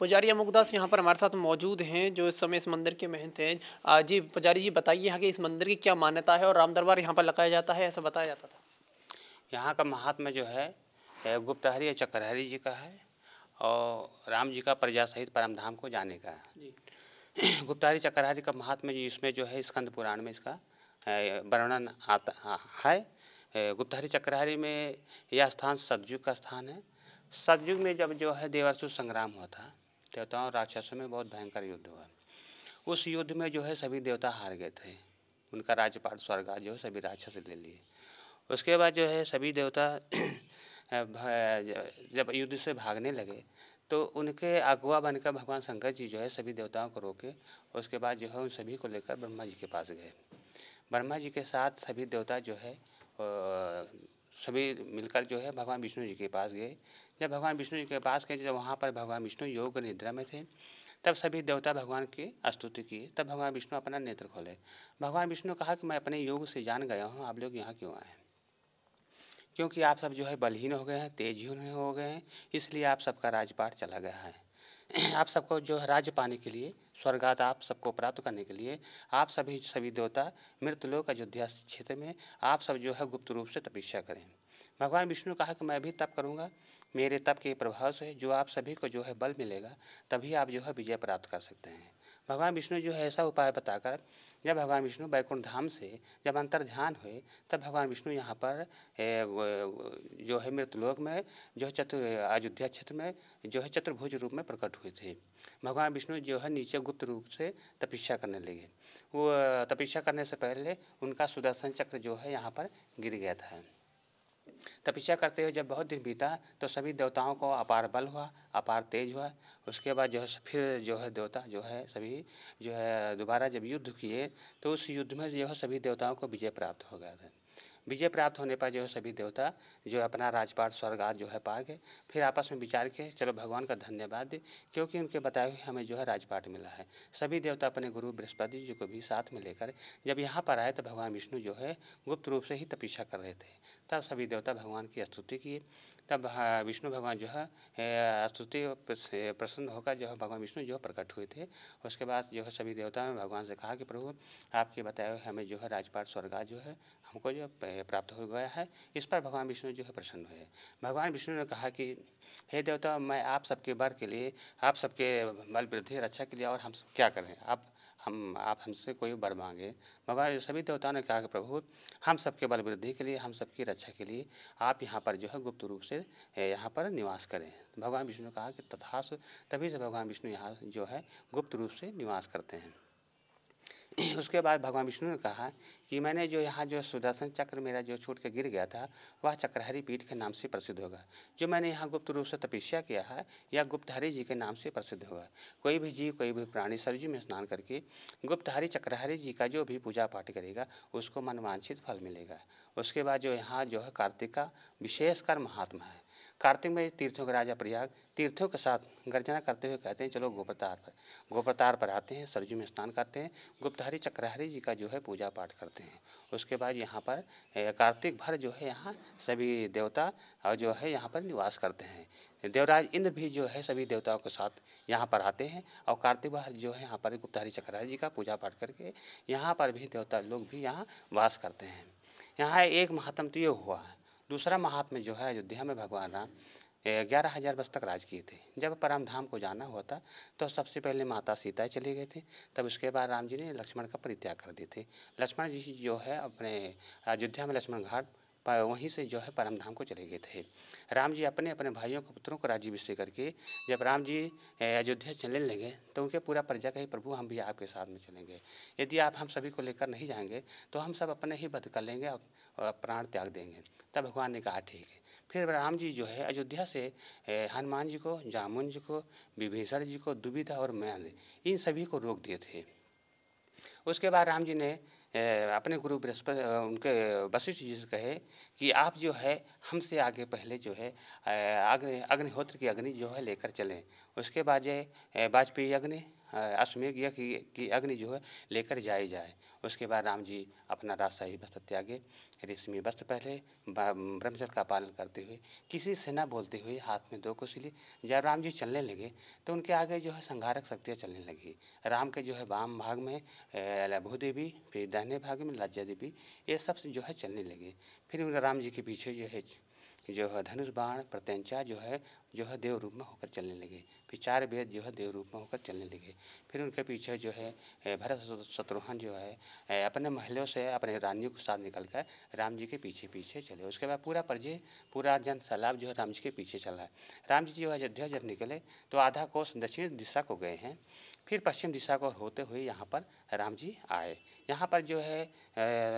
पुजारी अमुकदास यहाँ पर हमारे साथ मौजूद हैं जो इस समय इस मंदिर के महंत हैं जी पुजारी जी बताइए यहाँ के इस मंदिर की क्या मान्यता है और राम दरबार यहाँ पर लगाया जाता है ऐसा बताया जाता था यहाँ का महात्मा जो है गुप्तहरी या चक्रहरी जी का है और राम जी का प्रजा सहित परमधाम को जाने का है गुप्तहरी चक्रहरी का महात्मा जी इसमें जो है स्कंद पुराण में इसका वर्णन आता है गुप्तहरी चक्रहरी में यह स्थान सतयुग का स्थान है सतयुग में जब जो है देवासुर संग्राम हुआ था देवताओं और राक्षसों में बहुत भयंकर युद्ध हुआ उस युद्ध में जो है सभी देवता हार गए थे उनका राज्यपाल स्वर्ग जो है सभी राक्षस ले लिए उसके बाद जो है सभी देवता जब युद्ध से भागने लगे तो उनके अगुआ बनकर भगवान शंकर जी जो है सभी देवताओं को रोके उसके बाद जो है उन सभी को लेकर ब्रह्मा जी के पास गए ब्रह्मा जी के साथ सभी देवता जो है सभी मिलकर जो है भगवान विष्णु जी के पास गए जब भगवान विष्णु जी के पास गए जब वहाँ पर भगवान विष्णु योग निद्रा में थे तब सभी देवता भगवान की स्तुति किए तब भगवान विष्णु अपना नेत्र खोले भगवान विष्णु कहा कि मैं अपने योग से जान गया हूँ आप लोग यहाँ क्यों आए हैं क्योंकि आप सब जो है बलहीन हो गए हैं तेजहीन हो गए हैं इसलिए आप सबका राजपाट चला गया है आप सबको जो है राज्य पाने के लिए स्वर्गात आप सबको प्राप्त करने के लिए आप सभी सभी देवता मृतलोक अयोध्या क्षेत्र में आप सब जो है गुप्त रूप से तपस्या करें भगवान विष्णु कहा कि मैं भी तप करूँगा मेरे तप के प्रभाव से जो आप सभी को जो है बल मिलेगा तभी आप जो है विजय प्राप्त कर सकते हैं भगवान विष्णु जो है ऐसा उपाय बताकर जब भगवान विष्णु बैकुंठ धाम से जब अंतर ध्यान हुए तब भगवान विष्णु यहाँ पर जो है मृतलोक में जो है चतुर् अयोध्या क्षेत्र में जो है चतुर्भुज रूप में प्रकट हुए थे भगवान विष्णु जो है नीचे गुप्त रूप से तपस्या करने लगे वो तपस्या करने से पहले उनका सुदर्शन चक्र जो है यहाँ पर गिर गया था तपस्या करते हुए जब बहुत दिन बीता तो सभी देवताओं को अपार बल हुआ अपार तेज हुआ उसके बाद जो है फिर जो है देवता जो है सभी जो है दोबारा जब युद्ध किए तो उस युद्ध में जो है सभी देवताओं को विजय प्राप्त हो गया था विजय प्राप्त होने पर जो है सभी देवता जो अपना राजपाट आज जो है पा गए फिर आपस में विचार के चलो भगवान का धन्यवाद क्योंकि उनके बताए हुए हमें जो है राजपाट मिला है सभी देवता अपने गुरु बृहस्पति जी को भी साथ में लेकर जब यहाँ पर आए तो भगवान विष्णु जो है गुप्त रूप से ही तपीछा कर रहे थे तब सभी देवता भगवान की स्तुति किए तब विष्णु भगवान जो है स्तुति प्रसन्न होकर जो है भगवान विष्णु जो है प्रकट हुए थे उसके बाद जो है सभी देवता ने भगवान से कहा कि प्रभु आपके बताए हुए हमें जो है राजपाट स्वर्गा जो है हमको जो है है प्राप्त हो गया है इस पर भगवान विष्णु जो है प्रसन्न हुए भगवान विष्णु ने कहा कि हे देवता मैं आप सबके बर के लिए आप सबके बल वृद्धि रक्षा के लिए और हम क्या करें आप हम आप हमसे कोई बर मांगे भगवान सभी देवताओं ने कहा कि प्रभु हम सबके बल वृद्धि के लिए हम सबकी रक्षा के लिए आप यहाँ पर जो है गुप्त रूप से यहाँ पर निवास करें तो भगवान विष्णु ने कहा कि तथास तभी से भगवान विष्णु यहाँ जो है गुप्त रूप से निवास करते हैं उसके बाद भगवान विष्णु ने कहा कि मैंने जो यहाँ जो सुदर्शन चक्र मेरा जो छूट के गिर गया था वह चक्रहरी पीठ के नाम से प्रसिद्ध होगा जो मैंने यहाँ गुप्त रूप से तपस्या किया है यह गुप्तहरी जी के नाम से प्रसिद्ध होगा कोई भी जीव कोई भी प्राणी सरजी में स्नान करके गुप्तहरी चक्रहरी जी का जो भी पूजा पाठ करेगा उसको मनवांछित फल मिलेगा उसके बाद जो यहाँ जो है कार्तिक का विशेषकर महात्मा है कार्तिक में तीर्थों के राजा प्रयाग तीर्थों के साथ गर्जना करते हुए कहते हैं चलो गोपतार पर गोपतार पर आते हैं सरजू में स्नान करते हैं गुप्तहरी चक्रहरी जी का जो है पूजा पाठ करते हैं उसके बाद यहाँ पर कार्तिक भर जो है यहाँ सभी देवता और जो है यहाँ पर निवास करते हैं देवराज इंद्र भी जो है सभी देवताओं के साथ यहाँ पर आते हैं और कार्तिक भर जो है यहाँ पर गुप्तहरी चक्रहरी जी का पूजा पाठ करके यहाँ पर भी देवता लोग भी यहाँ वास करते हैं यहाँ एक महात्म तो ये हुआ है दूसरा महात्मा जो है अयोध्या में भगवान राम ग्यारह हजार वर्ष तक राज किए थे जब परम धाम को जाना हुआ था तो सबसे पहले माता सीता चले गए थे तब उसके बाद राम जी ने लक्ष्मण का परित्याग कर दिए थे लक्ष्मण जी जो है अपने अयोध्या में लक्ष्मण घाट वहीं से जो है परम धाम को चले गए थे राम जी अपने अपने भाइयों को पुत्रों को राज्यभिषेक करके जब राम जी अयोध्या चलने लगे तो उनके पूरा प्रजा कहे प्रभु हम भी आपके साथ में चलेंगे यदि आप हम सभी को लेकर नहीं जाएंगे तो हम सब अपने ही बध कर लेंगे और प्राण त्याग देंगे तब भगवान ने कहा ठीक है फिर राम जी जो है अयोध्या से हनुमान जी को जामुन जी को विभीषण जी को दुविधा और मयान इन सभी को रोक दिए थे उसके बाद राम जी ने अपने गुरु बृहस्पति उनके वशिष्ठ जी से कहे कि आप जो है हमसे आगे पहले जो है अग्नि अग्निहोत्र की अग्नि जो है लेकर चलें उसके बाद जो है वाजपेयी अग्नि अश्वमेघ यज्ञ की अग्नि जो है लेकर जाए जाए उसके बाद राम जी अपना राजशाही वस्त्र त्यागे रेशमी वस्त्र पहले ब्रह्मचर्य का पालन करते हुए किसी से न बोलते हुए हाथ में दो कुशली जब राम जी चलने लगे तो उनके आगे जो है संघारक शक्तियाँ चलने लगी राम के जो है वाम भाग में देवी फिर दहने भाग में लज्जा देवी ये सब जो है चलने लगे फिर राम जी के पीछे जो है जो है धनुर्बाण प्रत्यंचा जो है जो है देव रूप में होकर चलने लगे फिर चार वेद जो है देव रूप में होकर चलने लगे फिर उनके पीछे जो है भरत शत्रुघ्न जो है अपने महलों से अपने रानियों के साथ निकल कर राम जी के पीछे पीछे चले उसके बाद पूरा परजे पूरा जन सैलाब जो है राम जी के पीछे चला है राम जी जो है अयोध्या जब निकले तो आधा कोष दक्षिण दिशा को गए हैं फिर पश्चिम दिशा को होते हुए यहाँ पर राम जी आए यहाँ पर जो है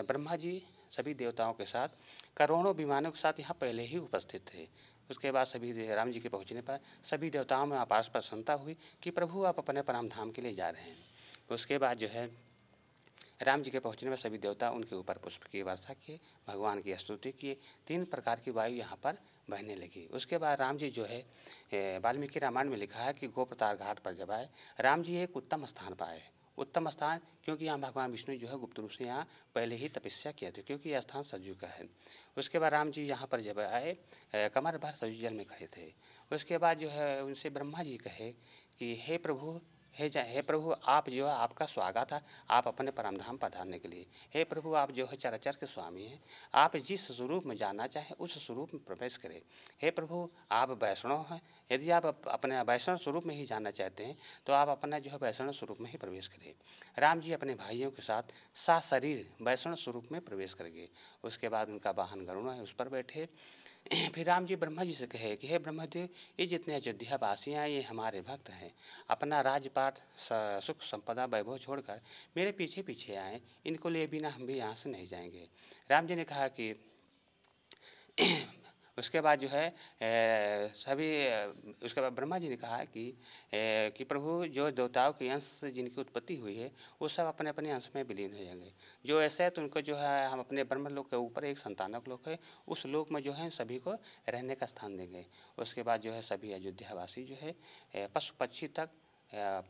ब्रह्मा जी सभी देवताओं के साथ करोड़ों विमानों के साथ यहाँ पहले ही उपस्थित थे उसके बाद सभी राम जी के पहुँचने पर सभी देवताओं में अपार प्रसन्नता हुई कि प्रभु आप अपने परम धाम के लिए जा रहे हैं उसके बाद जो है राम जी के पहुँचने में सभी देवता उनके ऊपर पुष्प की वर्षा किए भगवान की स्तुति किए तीन प्रकार की वायु यहाँ पर बहने लगी उसके बाद राम जी जो है वाल्मीकि रामायण में लिखा है कि गोप्रतार घाट पर जब आए राम जी एक उत्तम स्थान पर आए उत्तम स्थान क्योंकि यहाँ भगवान विष्णु जो है गुप्त रूप से यहाँ पहले ही तपस्या किया थे क्योंकि यह स्थान सजू का है उसके बाद राम जी यहाँ पर जब आए कमर भर सजू जल में खड़े थे उसके बाद जो है उनसे ब्रह्मा जी कहे कि हे प्रभु हे जा हे प्रभु आप जो है आपका स्वागत है आप अपने परमधाम पधारने के लिए हे प्रभु आप जो है चराचर के स्वामी हैं आप जिस स्वरूप में जाना चाहें उस स्वरूप में प्रवेश करें हे प्रभु आप वैष्णव हैं यदि आप अपने वैष्णव स्वरूप में ही जाना चाहते हैं तो आप अपना जो है वैष्णव स्वरूप में ही प्रवेश करें राम जी अपने भाइयों के साथ सा शरीर वैष्णव स्वरूप में प्रवेश कर गए उसके बाद उनका वाहन गरुणा है उस पर बैठे फिर राम जी ब्रह्मा जी से कहे कि हे ब्रह्मदेव ये जितने अयोध्या वासी हैं ये हमारे भक्त हैं अपना राजपाट सुख संपदा वैभव छोड़कर मेरे पीछे पीछे आए इनको लिए बिना हम भी यहाँ से नहीं जाएंगे राम जी ने कहा कि उसके बाद जो है सभी उसके बाद ब्रह्मा जी ने कहा कि कि प्रभु जो देवताओं के अंश से जिनकी उत्पत्ति हुई है वो सब अपने अपने अंश में विलीन हो जाएंगे जो ऐसे है तो उनको जो है हम अपने ब्रह्म लोक के ऊपर एक संतानक लोक है उस लोक में जो है सभी को रहने का स्थान देंगे उसके बाद जो है सभी अयोध्यावासी जो है पशु पक्षी तक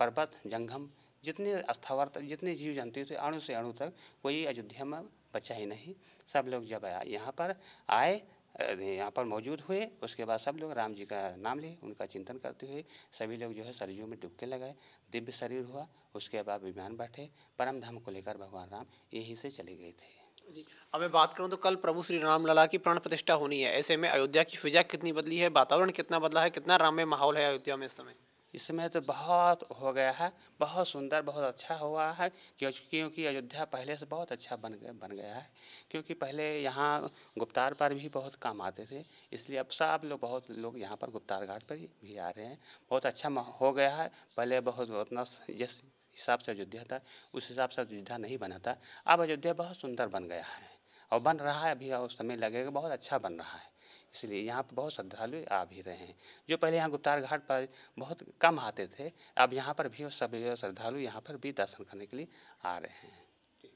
पर्वत जंगम जितने स्थावर तक जितने जीव जंतु थे अणु से अणु तक कोई अयोध्या में बचा ही नहीं सब लोग जब यहाँ पर आए यहाँ पर मौजूद हुए उसके बाद सब लोग राम जी का नाम लिए उनका चिंतन करते हुए सभी लोग जो है सरयू में डुबके लगाए दिव्य शरीर हुआ उसके बाद विमान बैठे परम धाम को लेकर भगवान राम यहीं से चले गए थे जी अब मैं बात करूं तो कल प्रभु श्री राम लला की प्राण प्रतिष्ठा होनी है ऐसे में अयोध्या की फिजा कितनी बदली है वातावरण कितना बदला है कितना राम में माहौल है अयोध्या में इस समय इसमें तो बहुत हो गया है बहुत सुंदर बहुत अच्छा हुआ है क्योंकि अयोध्या पहले से बहुत अच्छा बन गया बन गया है क्योंकि पहले यहाँ गुप्तार पर भी बहुत काम आते थे इसलिए अब सब लोग बहुत लोग यहाँ पर गुप्तार घाट पर भी आ रहे हैं बहुत अच्छा हो गया है पहले बहुत उतना जिस हिसाब से अयोध्या था उस हिसाब से अयोध्या नहीं बना था अब अयोध्या बहुत सुंदर बन गया है और बन रहा है अभी और समय लगेगा बहुत अच्छा बन रहा है इसलिए यहाँ पर बहुत श्रद्धालु आ भी रहे हैं जो पहले यहाँ गुप्तार घाट पर बहुत कम आते थे अब यहाँ पर भी सभी श्रद्धालु यहाँ पर भी दर्शन करने के लिए आ रहे हैं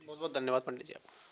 बहुत बहुत धन्यवाद पंडित जी आपका